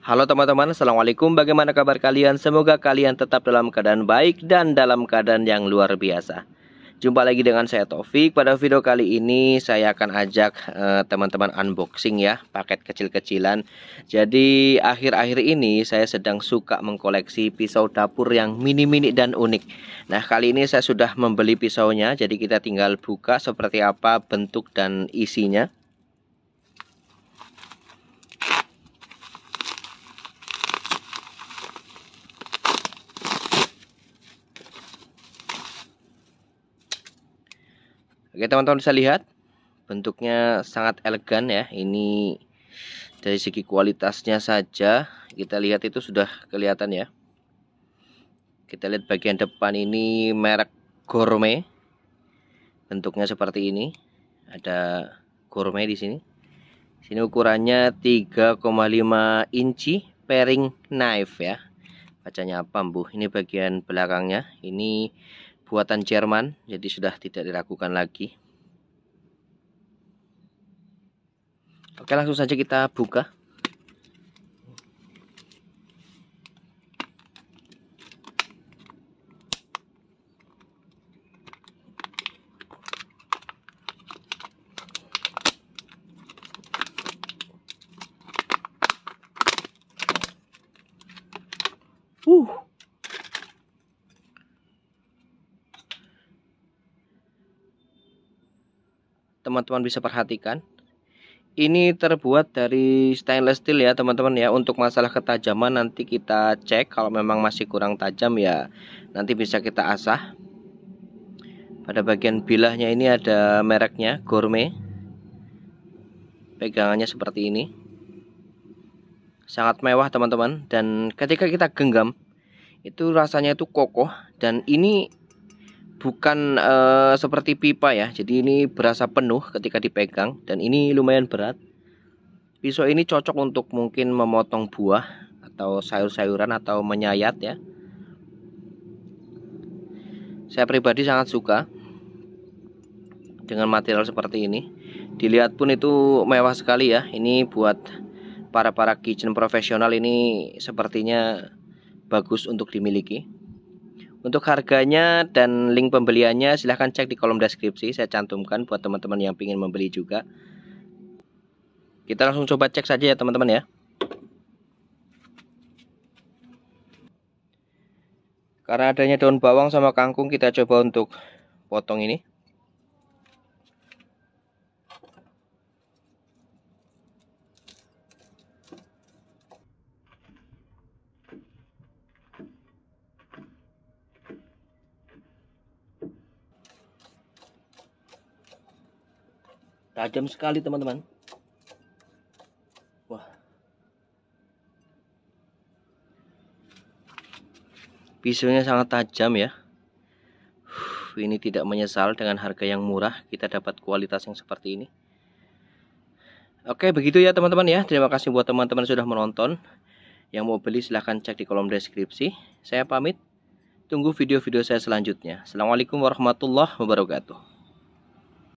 Halo teman-teman, Assalamualaikum Bagaimana kabar kalian? Semoga kalian tetap dalam keadaan baik dan dalam keadaan yang luar biasa Jumpa lagi dengan saya Taufik Pada video kali ini saya akan ajak eh, teman-teman eh, unboxing ya Paket kecil-kecilan Jadi akhir-akhir ini saya sedang suka mengkoleksi pisau dapur yang mini-mini dan unik Nah kali ini saya sudah membeli pisaunya Jadi kita tinggal buka seperti apa bentuk dan isinya Oke teman-teman bisa lihat bentuknya sangat elegan ya. Ini dari segi kualitasnya saja kita lihat itu sudah kelihatan ya. Kita lihat bagian depan ini merek Gourmet. Bentuknya seperti ini. Ada Gourmet di sini. Sini ukurannya 3,5 inci pairing knife ya. Bacanya apa, Bu? Ini bagian belakangnya. Ini buatan Jerman, jadi sudah tidak diragukan lagi. Oke, langsung saja kita buka. teman-teman bisa perhatikan ini terbuat dari stainless steel ya teman-teman ya untuk masalah ketajaman nanti kita cek kalau memang masih kurang tajam ya nanti bisa kita asah pada bagian bilahnya ini ada mereknya gourmet pegangannya seperti ini sangat mewah teman-teman dan ketika kita genggam itu rasanya itu kokoh dan ini bukan uh, seperti pipa ya. Jadi ini berasa penuh ketika dipegang dan ini lumayan berat. Pisau ini cocok untuk mungkin memotong buah atau sayur-sayuran atau menyayat ya. Saya pribadi sangat suka dengan material seperti ini. Dilihat pun itu mewah sekali ya. Ini buat para-para kitchen profesional ini sepertinya bagus untuk dimiliki. Untuk harganya dan link pembeliannya silahkan cek di kolom deskripsi. Saya cantumkan buat teman-teman yang ingin membeli juga. Kita langsung coba cek saja ya teman-teman ya. Karena adanya daun bawang sama kangkung kita coba untuk potong ini. tajam sekali teman-teman wah pisaunya sangat tajam ya ini tidak menyesal dengan harga yang murah kita dapat kualitas yang seperti ini Oke begitu ya teman-teman ya terima kasih buat teman-teman sudah menonton yang mau beli silahkan cek di kolom deskripsi saya pamit tunggu video-video saya selanjutnya Assalamualaikum warahmatullahi wabarakatuh